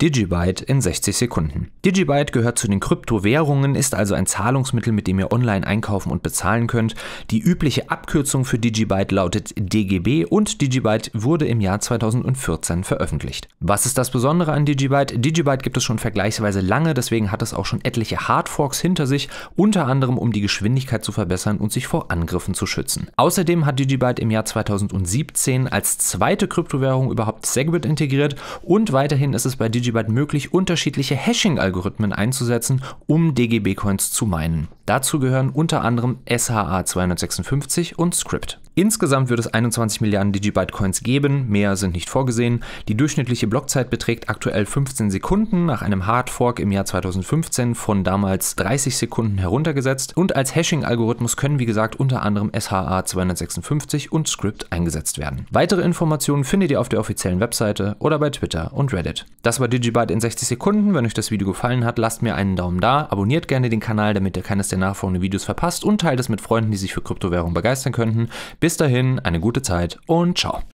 Digibyte in 60 Sekunden. Digibyte gehört zu den Kryptowährungen, ist also ein Zahlungsmittel, mit dem ihr online einkaufen und bezahlen könnt. Die übliche Abkürzung für Digibyte lautet DGB und Digibyte wurde im Jahr 2014 veröffentlicht. Was ist das Besondere an Digibyte? Digibyte gibt es schon vergleichsweise lange, deswegen hat es auch schon etliche Hardforks hinter sich, unter anderem um die Geschwindigkeit zu verbessern und sich vor Angriffen zu schützen. Außerdem hat Digibyte im Jahr 2017 als zweite Kryptowährung überhaupt Segwit integriert und weiterhin ist es bei Digibyte Algebert möglich, unterschiedliche Hashing-Algorithmen einzusetzen, um DGB-Coins zu meinen. Dazu gehören unter anderem SHA 256 und Script. Insgesamt wird es 21 Milliarden Digibyte Coins geben, mehr sind nicht vorgesehen. Die durchschnittliche Blockzeit beträgt aktuell 15 Sekunden, nach einem Hard Fork im Jahr 2015 von damals 30 Sekunden heruntergesetzt und als Hashing-Algorithmus können wie gesagt unter anderem SHA 256 und Script eingesetzt werden. Weitere Informationen findet ihr auf der offiziellen Webseite oder bei Twitter und Reddit. Das war Digibyte in 60 Sekunden. Wenn euch das Video gefallen hat, lasst mir einen Daumen da, abonniert gerne den Kanal, damit ihr keines der nachfolgenden Videos verpasst und teilt es mit Freunden, die sich für Kryptowährungen begeistern könnten. Bis bis dahin, eine gute Zeit und ciao.